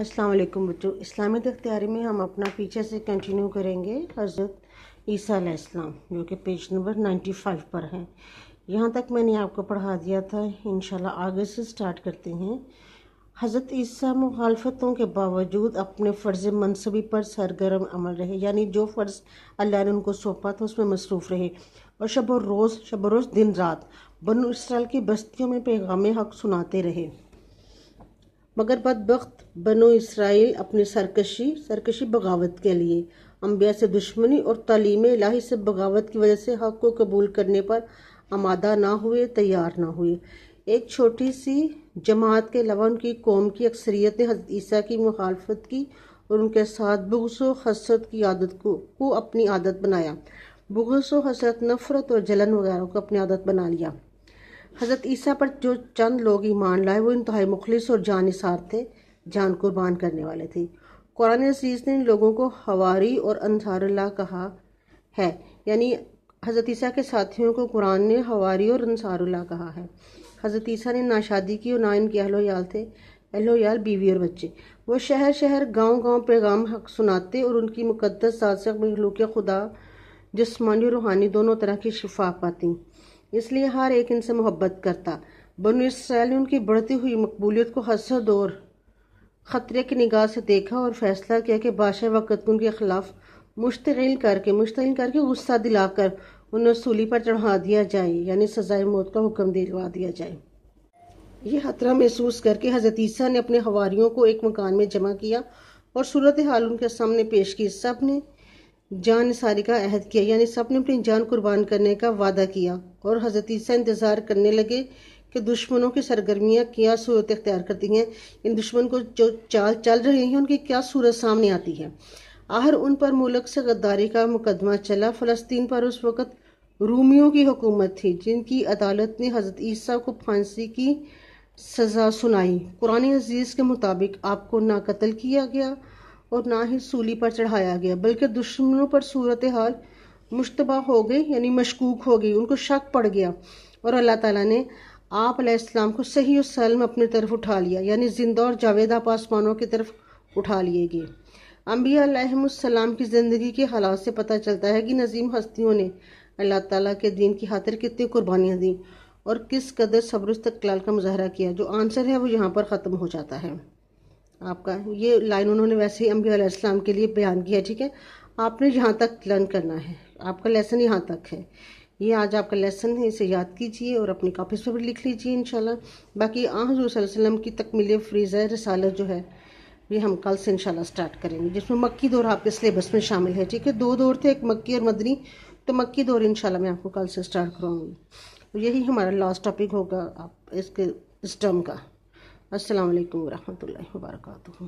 अस्सलाम बच्चों इस्लामी तख्तियारी में हम अपना पीछे से कंटिन्यू करेंगे हज़रत ईसा इस्लाम जो कि पेज नंबर 95 पर है यहाँ तक मैंने आपको पढ़ा दिया था इन आगे से स्टार्ट करते हैं हज़रत ईसा मुखालफतों के बावजूद अपने फ़र्ज़ मनसबी पर सरगर्म अमल रहे यानी जो फ़र्ज़ अल्लाह ने उनको सौंपा था उसमें मसरूफ़ रहे और शब रोज़ शब रोज़ दिन रात बन इसराइल की बस्तियों में पैगाम हक सुनाते रहे मगर बदबख्त बनो इसराइल अपनी सरकशी सरकशी बगावत के लिए अम्बिया से दुश्मनी और तालीम लाही से बगावत की वजह से हक को कबूल करने पर आमादा ना हुए तैयार ना हुए एक छोटी सी जमात के अलावा उनकी कौम की अक्सरियत ने ईसा की मुखालफत की और उनके साथ बुगस व हसरत की आदत को को अपनी आदत बनाया बुगस व हसरत नफरत और जलन वगैरह को अपनी आदत बना लिया हज़रत ईसा पर जो चंद लोग ईमान लाए वो इंतहाई मुखलिस और जानसार थे जान कुर्बान करने वाले थे कुरान अजीज़ ने इन लोगों को हवारी और अनसारल्ला कहा है यानी हज़रत ईसा के साथियों को कुरान ने हवारी और अनसारुल्ला कहा है हज़रत ईसा ने ना शादी की और ना इनके अहलोयाल थे अहलोयाल बीवी और बच्चे वो शहर शहर गांव गांव पैगाम हक सुनाते और उनकी मुकदस साजक मखलूक खुदा जिसमानी रूहानी दोनों तरह की शिफा पाती इसलिए हर एक इनसे मोहब्बत करता बनु इसराइल ने उनकी बढ़ती हुई मकबूलियत को हसद दौर ख़तरे की निगाह से देखा और फैसला किया कि बादशाह वक़्त उनके ख़िलाफ़ मुश्तिल करके मुश्तिल करके गुस्सा दिलाकर उन्हें सूली पर चढ़ा दिया जाए यानी सजाए मौत का हुक्म दिलवा दिया जाए ये खतरा महसूस करके हजरतीसा ने अपने हवारीयों को एक मकान में जमा किया और सूरत हाल उनके सामने पेश की सब ने जान निसारी का अहद किया यानी सब ने अपनी जान कुर्बान करने का वादा किया और हज़रत ईसा इंतज़ार करने लगे कि दुश्मनों की सरगर्मियाँ क्या सूरत अख्तियार करती हैं इन दुश्मन को जो चाल चल रही हैं उनकी क्या सूरत सामने आती है आहर उन पर मुल्क से गद्दारी का मुकदमा चला फ़लस्तीन पर उस वक़्त रूमियों की हुकूमत थी जिनकी अदालत ने हज़रत ईसा को फांसी की सज़ा सुनाई कुरान अजीज़ के मुताबिक आपको ना कत्ल किया गया और ना ही सूली पर चढ़ाया गया बल्कि दुश्मनों पर सूरत हाल मुशतबा हो गई यानी मशकूक हो गई उनको शक पड़ गया और अल्लाह ताला ने आप आपलाम को सही और सलम अपनी तरफ उठा लिया यानी जिंदा और जावेद आप आसमानों की तरफ उठा लिए गए अम्बियालाम की ज़िंदगी के हालात से पता चलता है कि नजीम हस्तियों ने अल्लाह ताला के दीन की खातिर कितनी कुर्बानियाँ दी और किस कदर सब्र का मुजाहरा किया जो आंसर है वो यहाँ पर ख़त्म हो जाता है आपका ये लाइन उन्होंने वैसे ही अम्बिया के लिए बयान किया ठीक है आपने यहाँ तक लर्न करना है आपका लेसन यहाँ तक है ये आज आपका लेसन है इसे याद कीजिए और अपनी कॉपीज पर भी लिख लीजिए इन बाकी आ हाँ, हजूर वसल्लम की तकमील फ्रीज़ रसाल जो है ये हम कल से इनशाला स्टार्ट करेंगे जिसमें मक्की दौर आपके सिलेबस में शामिल है ठीक है दो दौर थे एक मक्की और मदनी तो मक्की दौर इंशाल्लाह मैं आपको कल से स्टार्ट कराऊंगी तो यही हमारा लास्ट टॉपिक होगा आप इसके इस टर्म का असलकम वरहमल वर्का